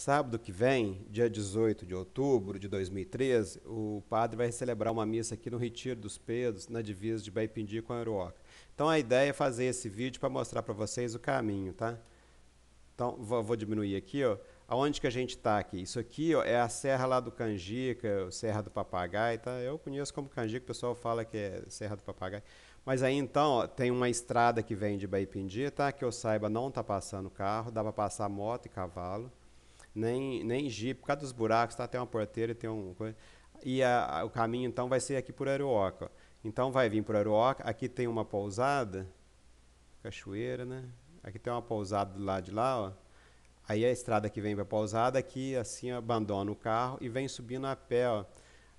Sábado que vem, dia 18 de outubro de 2013, o padre vai celebrar uma missa aqui no Retiro dos Pedros, na divisa de Baipindi com Aruoca. Então a ideia é fazer esse vídeo para mostrar para vocês o caminho, tá? Então vou, vou, diminuir aqui, ó. Aonde que a gente está aqui? Isso aqui ó, é a serra lá do Canjica, Serra do Papagaio, tá? Eu conheço como Canjica, o pessoal fala que é Serra do Papagaio. Mas aí então, ó, tem uma estrada que vem de Baipindi, tá? Que eu saiba não tá passando carro, dá para passar moto e cavalo nem, nem Jeep, por causa dos buracos, tá? Tem uma porteira, tem um... E a, a, o caminho, então, vai ser aqui por Aruoca. Então, vai vir por Aruoca. Aqui tem uma pousada. Cachoeira, né? Aqui tem uma pousada do lado de lá, ó. Aí a estrada que vem para a pousada, aqui assim abandona o carro e vem subindo a pé, ó,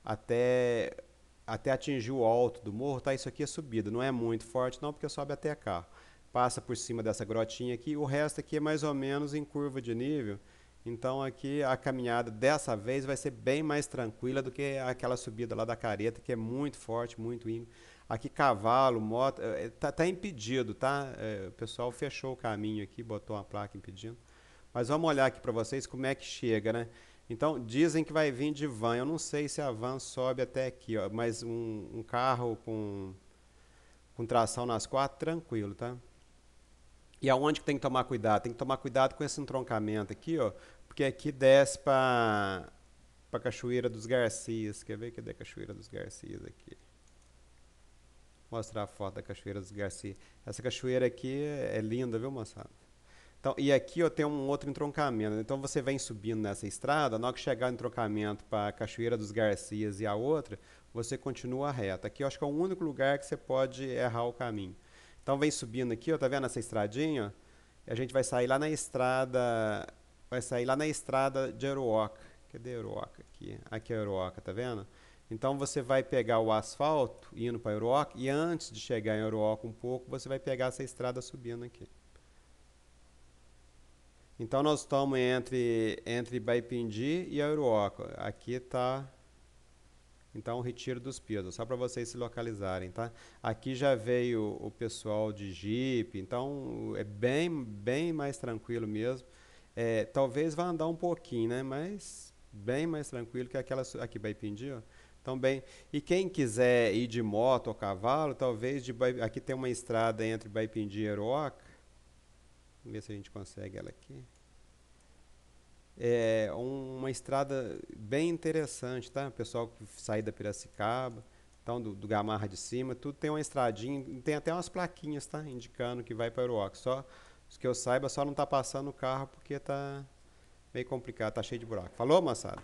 até até atingir o alto do morro, tá? Isso aqui é subida, não é muito forte não, porque sobe até carro. Passa por cima dessa grotinha aqui, o resto aqui é mais ou menos em curva de nível. Então aqui a caminhada dessa vez vai ser bem mais tranquila do que aquela subida lá da careta, que é muito forte, muito íngreme. Aqui cavalo, moto, eh, eh, tá, tá impedido, tá? É, o pessoal fechou o caminho aqui, botou uma placa impedindo. Mas vamos olhar aqui para vocês como é que chega, né? Então dizem que vai vir de van. Eu não sei se a van sobe até aqui, ó, mas um, um carro com, com tração nas quatro, tranquilo, tá? E aonde que tem que tomar cuidado? Tem que tomar cuidado com esse entroncamento aqui, ó, porque aqui desce para para Cachoeira dos Garcias. Quer ver que é a Cachoeira dos Garcias aqui? Mostrar a foto da Cachoeira dos Garcias. Essa cachoeira aqui é linda, viu, moçada? Então, e aqui eu tenho um outro entroncamento. Então você vem subindo nessa estrada, na hora que chegar no entroncamento para a Cachoeira dos Garcias e a outra, você continua reto. Aqui eu acho que é o único lugar que você pode errar o caminho. Então vem subindo aqui, ó, tá vendo essa estradinha? E a gente vai sair lá na estrada vai sair lá na estrada de Aruoca. Cadê Aruoca aqui? Aqui é Aruoca, tá vendo? Então você vai pegar o asfalto indo para Aruoca e antes de chegar em Aruoca um pouco, você vai pegar essa estrada subindo aqui. Então nós estamos entre entre Baipindi e Aruoca. Aqui está então, o Retiro dos Pisos, só para vocês se localizarem, tá? Aqui já veio o pessoal de Jeep, então é bem, bem mais tranquilo mesmo. É, talvez vá andar um pouquinho, né? Mas bem mais tranquilo que aquela aqui Baipindi, ó. Então, bem, e quem quiser ir de moto ou cavalo, talvez de Baip... aqui tem uma estrada entre Baipindi e Eroaca. Vamos ver se a gente consegue ela aqui. É uma estrada bem interessante, tá? O pessoal que sai da Piracicaba, então do, do, Gamarra de cima, tudo tem uma estradinha, tem até umas plaquinhas, tá? Indicando que vai para Eroaca. Só os que eu saiba, só não está passando o carro porque está meio complicado, está cheio de buraco. Falou, moçada?